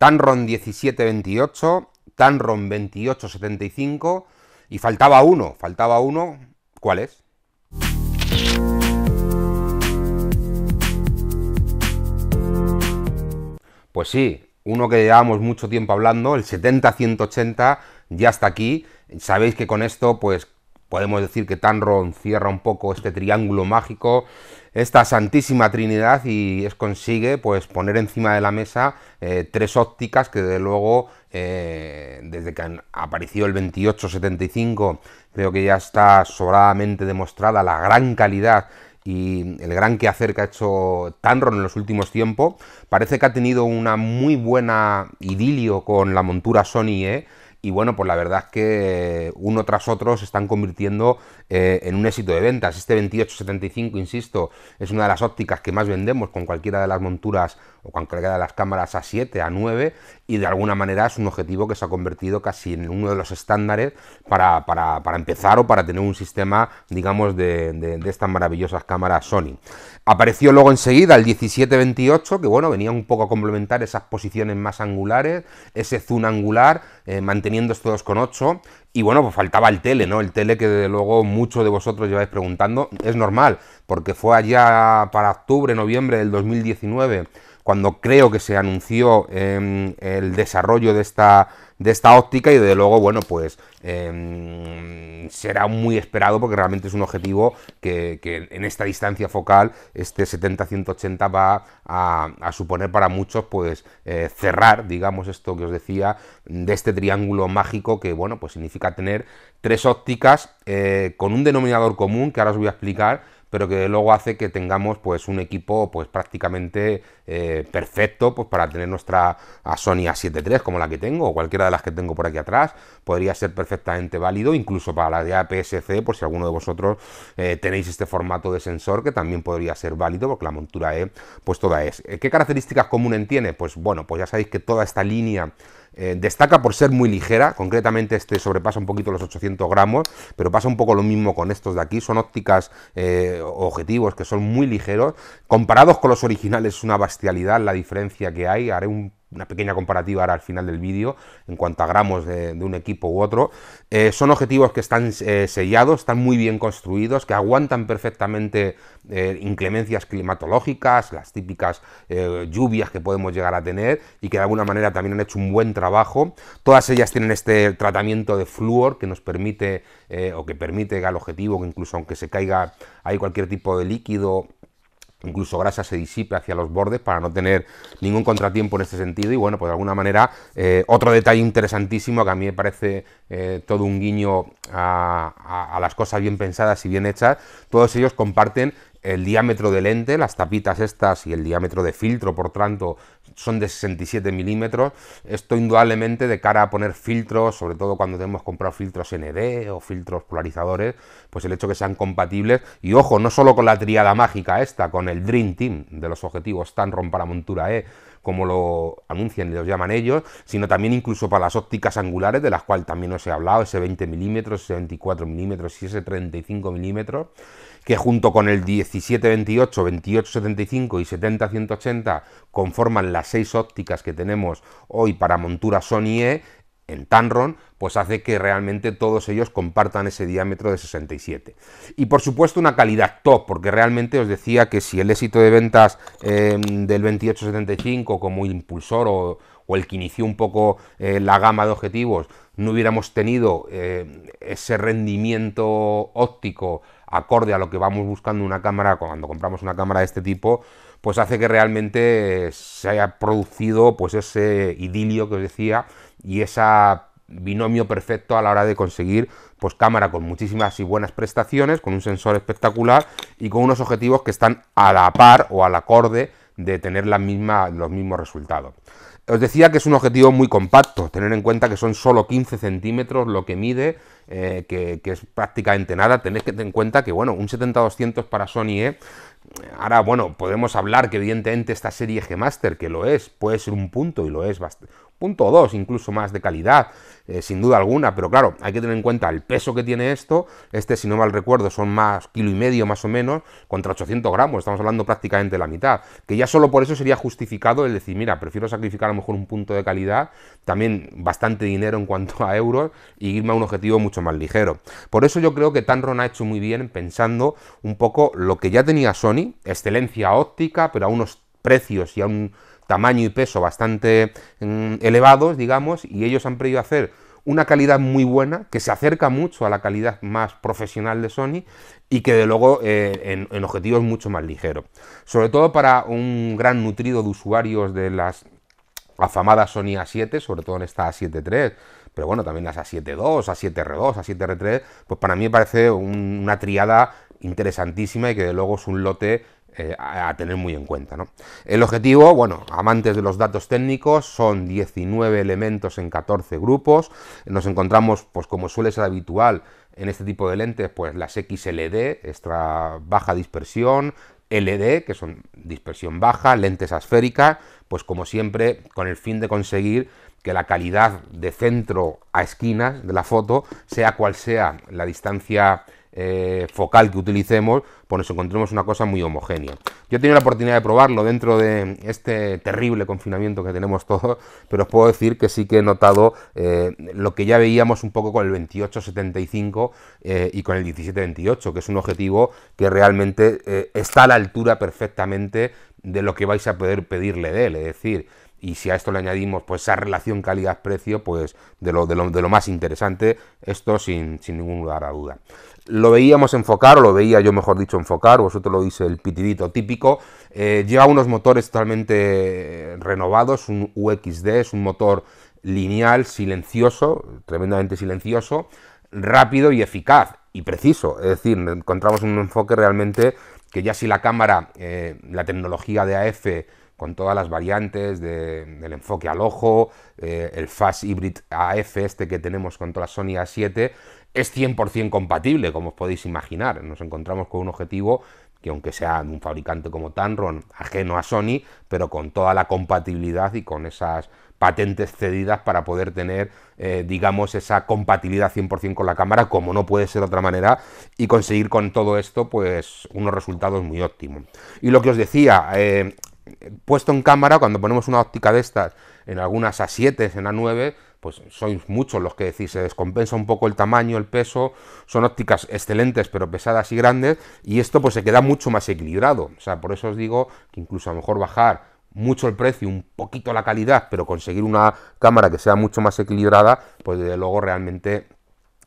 Tanron 1728, Tanron 2875 y faltaba uno, faltaba uno, ¿cuál es? Pues sí, uno que llevábamos mucho tiempo hablando, el 70180, ya está aquí. Sabéis que con esto pues podemos decir que Tanron cierra un poco este triángulo mágico esta Santísima Trinidad y es, consigue pues, poner encima de la mesa eh, tres ópticas que desde luego eh, desde que apareció el 2875 creo que ya está sobradamente demostrada la gran calidad y el gran quehacer que ha hecho Tanron en los últimos tiempos. Parece que ha tenido una muy buena idilio con la montura Sony e, y bueno, pues la verdad es que uno tras otro se están convirtiendo eh, en un éxito de ventas. Este 2875, insisto, es una de las ópticas que más vendemos con cualquiera de las monturas o cuando le quedan las cámaras a 7, a 9, y de alguna manera es un objetivo que se ha convertido casi en uno de los estándares para, empezar o para tener un sistema, digamos, de, estas maravillosas cámaras Sony. Apareció luego enseguida el 1728, que bueno, venía un poco a complementar esas posiciones más angulares, ese zoom angular, eh, manteniendo estos con 8, y bueno, pues faltaba el tele, ¿no? El tele que desde luego muchos de vosotros lleváis preguntando, es normal, porque fue allá para octubre, noviembre del 2019, cuando creo que se anunció em, el desarrollo de esta, de esta óptica y desde luego, bueno, pues em, será muy esperado porque realmente es un objetivo que, en esta distancia focal, este 70-180 va a, suponer para muchos, pues eh, cerrar, digamos, esto que os decía, de este triángulo mágico que, bueno, pues significa tener tres ópticas eh, con un denominador común que ahora os voy a explicar pero que luego hace que tengamos pues un equipo pues prácticamente eh, perfecto pues para tener nuestra Sony A7 como la que tengo o cualquiera de las que tengo por aquí atrás podría ser perfectamente válido incluso para la de APS-C por si alguno de vosotros eh, tenéis este formato de sensor que también podría ser válido porque la montura E pues toda es eh, ¿qué características comunes tiene? pues bueno pues ya sabéis que toda esta línea eh, destaca por ser muy ligera, concretamente este sobrepasa un poquito los 800 gramos, pero pasa un poco lo mismo con estos de aquí, son ópticas eh, objetivos que son muy ligeros, comparados con los originales es una bestialidad la diferencia que hay, haré un una pequeña comparativa ahora al final del vídeo en cuanto a gramos de, un equipo u otro. Eh, son objetivos que están eh, sellados, están muy bien construidos, que aguantan perfectamente eh, inclemencias climatológicas, las típicas lluvias que podemos llegar a tener y que de alguna manera también han hecho un buen trabajo. Todas ellas tienen este tratamiento de flúor que nos permite o que permite al objetivo que incluso aunque se caiga hay cualquier tipo de líquido incluso grasa se disipe hacia los bordes para no tener ningún contratiempo en este sentido y bueno, pues de alguna manera eh, otro detalle interesantísimo que a mí me parece eh, todo un guiño a, las cosas bien pensadas y bien hechas, todos ellos comparten el diámetro de lente, las tapitas estas y el diámetro de filtro, por tanto, son de 67 milímetros. Esto indudablemente de cara a poner filtros, sobre todo cuando tenemos comprado filtros ND o filtros polarizadores, pues el hecho que sean compatibles. Y ojo, no solo con la triada mágica esta, con el Dream Team de los objetivos Tanron para montura E, como lo anuncian y los llaman ellos, sino también incluso para las ópticas angulares, de las cuales también os he hablado, ese 20 milímetros, ese 24 milímetros y ese 35 milímetros que junto con el 1728, 2875 y 70180 conforman las seis ópticas que tenemos hoy para montura Sony E en Tanron, pues hace que realmente todos ellos compartan ese diámetro de 67. Y por supuesto una calidad top, porque realmente os decía que si el éxito de ventas em, del del 2875 como impulsor o, el que inició un poco eh, la gama de objetivos, no hubiéramos tenido eh, ese rendimiento óptico acorde a lo que vamos buscando una cámara cuando compramos una cámara de este tipo, pues hace que realmente se haya producido pues ese idilio que os decía y ese binomio perfecto a la hora de conseguir pues cámara con muchísimas y buenas prestaciones, con un sensor espectacular y con unos objetivos que están a la par o al acorde de tener los mismos resultados. Os decía que es un objetivo muy compacto, tener en cuenta que son solo 15 centímetros lo que mide, eh, que, es prácticamente nada. Tenéis que tener en cuenta que, bueno, un 70-200 para Sony E, ahora, bueno, podemos hablar que evidentemente esta serie G Master, que lo es, puede ser un punto y lo es, bastante punto 2, incluso más de calidad, eh, sin duda alguna, pero claro, hay que tener en cuenta el peso que tiene esto, este si no mal recuerdo son más kilo y medio más o menos, contra 800 gramos, estamos hablando prácticamente la mitad, que ya solo por eso sería justificado el decir, mira, prefiero sacrificar a lo mejor un punto de calidad, también bastante dinero en cuanto a euros, y irme a un objetivo mucho más ligero. Por eso yo creo que Tanron ha hecho muy bien pensando un poco lo que ya tenía Sony, excelencia óptica, pero a unos precios y a un tamaño y peso bastante mm, elevados, digamos, y ellos han podido hacer una calidad muy buena, que se acerca mucho a la calidad más profesional de Sony y que de luego eh, en, objetivos mucho más ligero. Sobre todo para un gran nutrido de usuarios de las afamadas Sony A7, sobre todo en esta A7 III, pero bueno, también las A7 II, A7R2, A7R3, pues para mí parece una triada interesantísima y que de luego es un lote eh, a tener muy en cuenta. El objetivo, bueno, amantes de los datos técnicos, son 19 elementos en 14 grupos. Nos encontramos, pues como suele ser habitual en este tipo de lentes, pues las XLD, extra baja dispersión, LD, que son dispersión baja, lentes asféricas, pues como siempre, con el fin de conseguir que la calidad de centro a esquinas de la foto, sea cual sea la distancia eh, focal que utilicemos, pues nos encontremos una cosa muy homogénea. Yo he tenido la oportunidad de probarlo dentro de este terrible confinamiento que tenemos todos, pero os puedo decir que sí que he notado eh, lo que ya veíamos un poco con el 2875 eh, y con el 1728, que es un objetivo que realmente está a la altura perfectamente de lo que vais a poder pedirle de él, es decir, y si a esto le añadimos pues esa relación calidad-precio, pues de lo, de lo, más interesante, esto sin, ningún lugar a duda. Lo veíamos enfocar, o lo veía yo mejor dicho enfocar, vosotros lo dice el pitidito típico, eh, lleva unos motores totalmente renovados, un UXD, es un motor lineal, silencioso, tremendamente silencioso, rápido y eficaz y preciso. Es decir, encontramos un enfoque realmente que ya si la cámara, eh, la tecnología de AF con todas las variantes del enfoque al ojo, eh, el Fast Hybrid AF este que tenemos con la Sony A7, es 100% compatible, como os podéis imaginar. Nos encontramos con un objetivo que aunque sea de un fabricante como Tanron, ajeno a Sony, pero con toda la compatibilidad y con esas patentes cedidas para poder tener, eh, digamos, esa compatibilidad 100% con la cámara, como no puede ser de otra manera, y conseguir con todo esto, pues, unos resultados muy óptimos. Y lo que os decía, eh, puesto en cámara, cuando ponemos una óptica de estas en algunas A7, en A9, pues sois muchos los que decís, se descompensa un poco el tamaño, el peso, son ópticas excelentes pero pesadas y grandes, y esto pues se queda mucho más equilibrado. O sea, por eso os digo que incluso a lo mejor bajar mucho el precio, un poquito la calidad, pero conseguir una cámara que sea mucho más equilibrada, pues desde luego realmente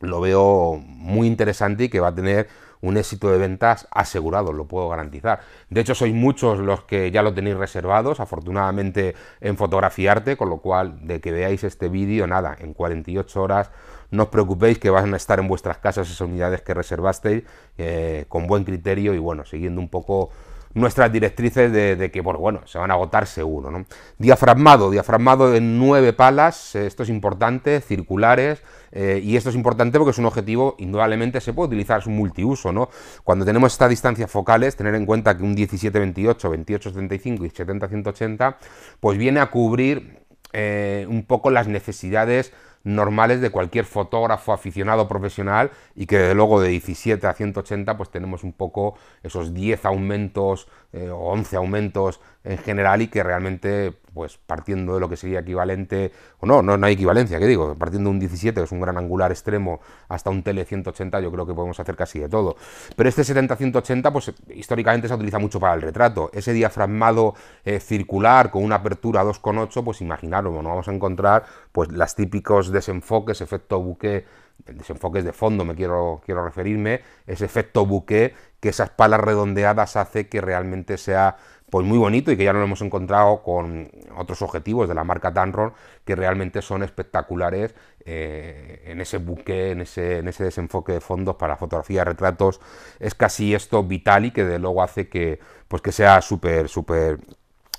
lo veo muy interesante y que va a tener un éxito de ventas asegurado, lo puedo garantizar. De hecho, sois muchos los que ya lo tenéis reservados, afortunadamente en fotografiarte, con lo cual de que veáis este vídeo, nada, en 48 horas no os preocupéis que van a estar en vuestras casas esas unidades que reservasteis eh, con buen criterio y bueno, siguiendo un poco nuestras directrices de, que, bueno, bueno, se van a agotar seguro, ¿no? Diafragmado, diafragmado de nueve palas, eh, esto es importante, circulares, eh, y esto es importante porque es un objetivo, indudablemente se puede utilizar, es un multiuso, ¿no? Cuando tenemos estas distancias focales, tener en cuenta que un 17-28, 28-75 y 70-180, pues viene a cubrir eh, un poco las necesidades normales de cualquier fotógrafo aficionado profesional y que desde luego de 17 a 180 pues tenemos un poco esos 10 aumentos eh, o 11 aumentos en general y que realmente, pues partiendo de lo que sería equivalente, o no, no, hay equivalencia, ¿qué digo, partiendo de un 17, que es un gran angular extremo, hasta un tele 180, yo creo que podemos hacer casi de todo. Pero este 70-180, pues históricamente se utiliza mucho para el retrato. Ese diafragmado eh, circular con una apertura 2,8, pues imaginaros, no vamos a encontrar pues los típicos desenfoques, efecto buque desenfoques de fondo me quiero, quiero referirme, ese efecto buque que esas palas redondeadas hace que realmente sea pues, muy bonito y que ya no lo hemos encontrado con otros objetivos de la marca Tanron que realmente son espectaculares eh, en ese buque, en ese, desenfoque de fondos para fotografía, retratos. Es casi esto vital y que de luego hace que, pues que sea súper, súper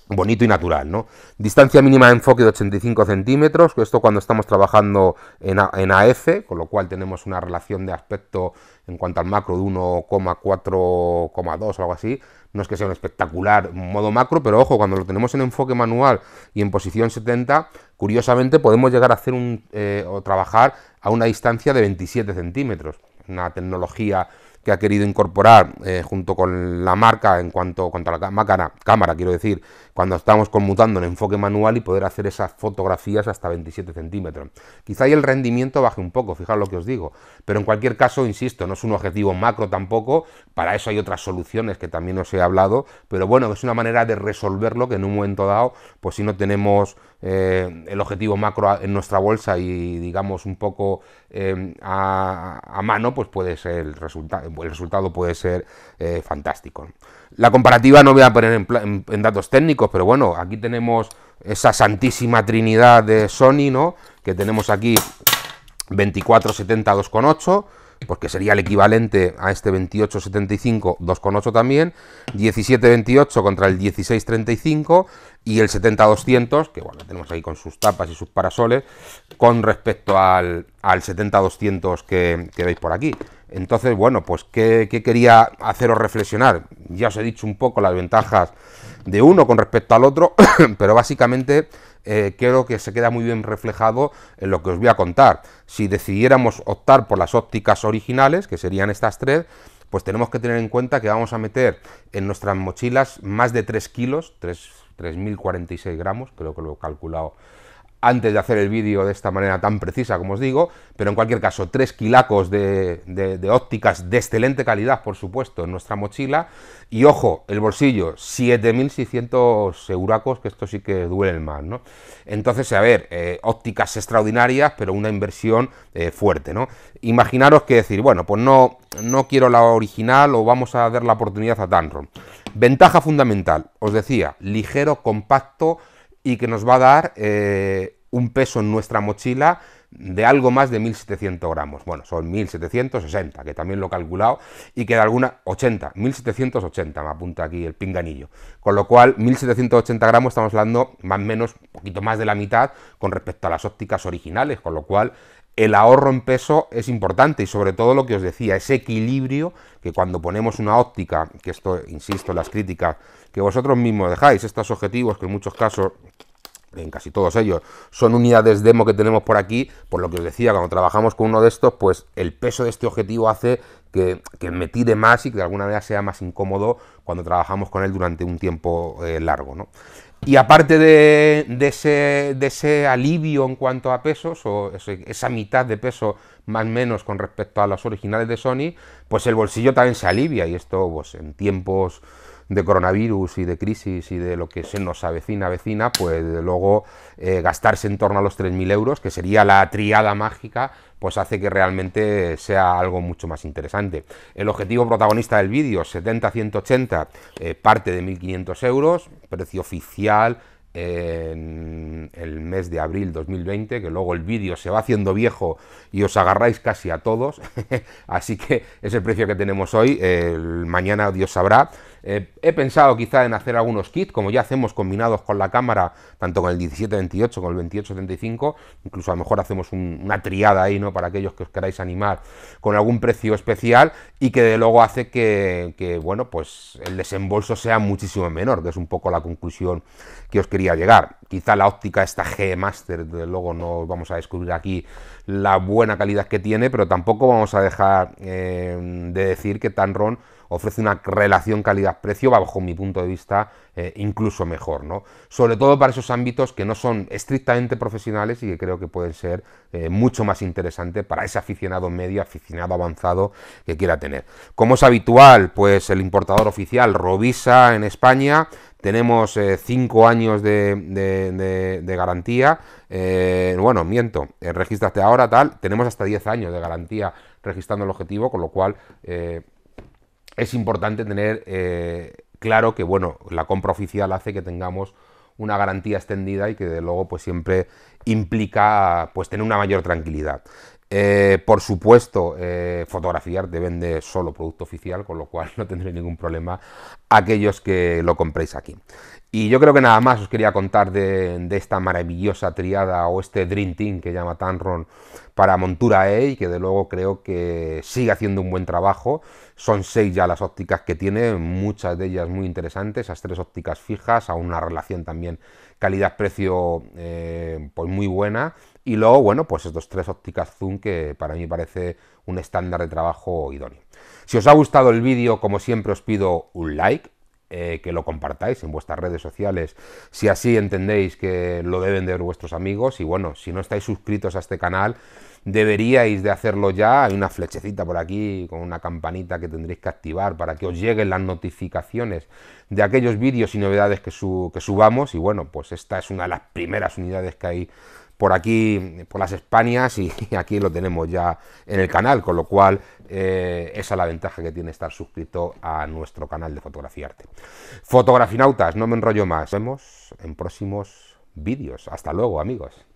bonito y natural, ¿no? Distancia mínima de enfoque de 85 centímetros, esto cuando estamos trabajando en, en AF, con lo cual tenemos una relación de aspecto en cuanto al macro de 1,4,2 o algo así, no es que sea un espectacular modo macro, pero ojo, cuando lo tenemos en enfoque manual y en posición 70, curiosamente podemos llegar a hacer un, eh, o trabajar a una distancia de 27 centímetros. Una tecnología que ha querido incorporar eh, junto con la marca en cuanto, cuanto a la cámara, cámara, quiero decir, cuando estamos conmutando en enfoque manual y poder hacer esas fotografías hasta 27 centímetros. Quizá ahí el rendimiento baje un poco, fijaros lo que os digo, pero en cualquier caso, insisto, no es un objetivo macro tampoco, para eso hay otras soluciones que también os he hablado, pero bueno, es una manera de resolverlo que en un momento dado, pues si no tenemos eh, el objetivo macro en nuestra bolsa y digamos un poco eh, a, a, mano, pues puede ser el resultado el resultado puede ser eh, fantástico. La comparativa no voy a poner en, datos técnicos, pero bueno, aquí tenemos esa santísima trinidad de Sony, ¿no? Que tenemos aquí 2470 2,8 porque sería el equivalente a este 2875 2,8 también, 1728 contra el 1635 y el 70200, que bueno, tenemos ahí con sus tapas y sus parasoles, con respecto al, al 70200 que, que veis por aquí. Entonces, bueno, pues ¿qué, quería haceros reflexionar? Ya os he dicho un poco las ventajas de uno con respecto al otro, pero básicamente eh, creo que se queda muy bien reflejado en lo que os voy a contar. Si decidiéramos optar por las ópticas originales, que serían estas tres, pues tenemos que tener en cuenta que vamos a meter en nuestras mochilas más de 3 kilos, 3.046 gramos, creo que lo he calculado antes de hacer el vídeo de esta manera tan precisa como os digo, pero en cualquier caso, tres kilacos de, ópticas de excelente calidad, por supuesto, en nuestra mochila, y ojo, el bolsillo, 7.600 euracos, que esto sí que duele más, ¿no? Entonces, a ver, eh, ópticas extraordinarias, pero una inversión eh, fuerte, ¿no? Imaginaros que decir, bueno, pues no, no quiero la original o vamos a dar la oportunidad a Tanron. Ventaja fundamental, os decía, ligero, compacto, y que nos va a dar eh, un peso en nuestra mochila de algo más de 1.700 gramos. Bueno, son 1.760, que también lo he calculado, y que de alguna 80, 1.780 me apunta aquí el pinganillo. Con lo cual, 1.780 gramos estamos hablando más o menos, un poquito más de la mitad con respecto a las ópticas originales, con lo cual el ahorro en peso es importante y sobre todo lo que os decía, ese equilibrio que cuando ponemos una óptica, que esto, insisto, las críticas que vosotros mismos dejáis, estos objetivos que en muchos casos en casi todos ellos, son unidades demo que tenemos por aquí, por lo que os decía, cuando trabajamos con uno de estos, pues el peso de este objetivo hace que, que me tire más y que de alguna manera sea más incómodo cuando trabajamos con él durante un tiempo eh, largo. ¿no? Y aparte de, ese, de, ese, alivio en cuanto a pesos, o esa mitad de peso más o menos con respecto a los originales de Sony, pues el bolsillo también se alivia y esto pues, en tiempos de coronavirus y de crisis y de lo que se nos avecina, vecina, pues luego eh, gastarse en torno a los 3.000 euros, que sería la triada mágica, pues hace que realmente sea algo mucho más interesante. El objetivo protagonista del vídeo, 70-180, eh, parte de 1.500 euros, precio oficial en el mes de abril 2020, que luego el vídeo se va haciendo viejo y os agarráis casi a todos, así que es el precio que tenemos hoy, el mañana Dios sabrá, eh, he pensado quizá en hacer algunos kits, como ya hacemos combinados con la cámara, tanto con el 1728 con el 2875, incluso a lo mejor hacemos una triada ahí, ¿no? Para aquellos que os queráis animar con algún precio especial y que de luego hace que, bueno, pues el desembolso sea muchísimo menor, que es un poco la conclusión que os quería llegar. Quizá la óptica esta G Master, de luego no vamos a descubrir aquí la buena calidad que tiene, pero tampoco vamos a dejar eh, de decir que Tanron ofrece una relación calidad-precio, bajo mi punto de vista, eh, incluso mejor, ¿no? Sobre todo para esos ámbitos que no son estrictamente profesionales y que creo que pueden ser eh, mucho más interesantes para ese aficionado medio, aficionado avanzado que quiera tener. Como es habitual, pues el importador oficial Robisa en España tenemos 5 eh, años de, garantía. bueno, miento, regístrate ahora, tal. Tenemos hasta 10 años de garantía registrando el objetivo, con lo cual es importante tener eh, claro que bueno, la compra oficial hace que tengamos una garantía extendida y que de luego pues siempre implica pues tener una mayor tranquilidad. Eh, por supuesto, eh, fotografiar te vende solo producto oficial, con lo cual no tendré ningún problema aquellos que lo compréis aquí. Y yo creo que nada más os quería contar de, esta maravillosa triada o este Dream Team que llama Tanron para Montura E que de luego creo que sigue haciendo un buen trabajo. Son seis ya las ópticas que tiene, muchas de ellas muy interesantes, esas tres ópticas fijas, a una relación también calidad-precio eh, pues muy buena. Y luego, bueno, pues estos tres ópticas zoom que para mí parece un estándar de trabajo idóneo. Si os ha gustado el vídeo, como siempre os pido un like, eh, que lo compartáis en vuestras redes sociales, si así entendéis que lo deben de ver vuestros amigos. Y bueno, si no estáis suscritos a este canal, deberíais de hacerlo ya. Hay una flechecita por aquí con una campanita que tendréis que activar para que os lleguen las notificaciones de aquellos vídeos y novedades que, que subamos. Y bueno, pues esta es una de las primeras unidades que hay por aquí, por las Españas, y aquí lo tenemos ya en el canal, con lo cual eh, esa es la ventaja que tiene estar suscrito a nuestro canal de Fotografía Arte. Fotografinautas, no me enrollo más. Nos vemos en próximos vídeos. Hasta luego, amigos.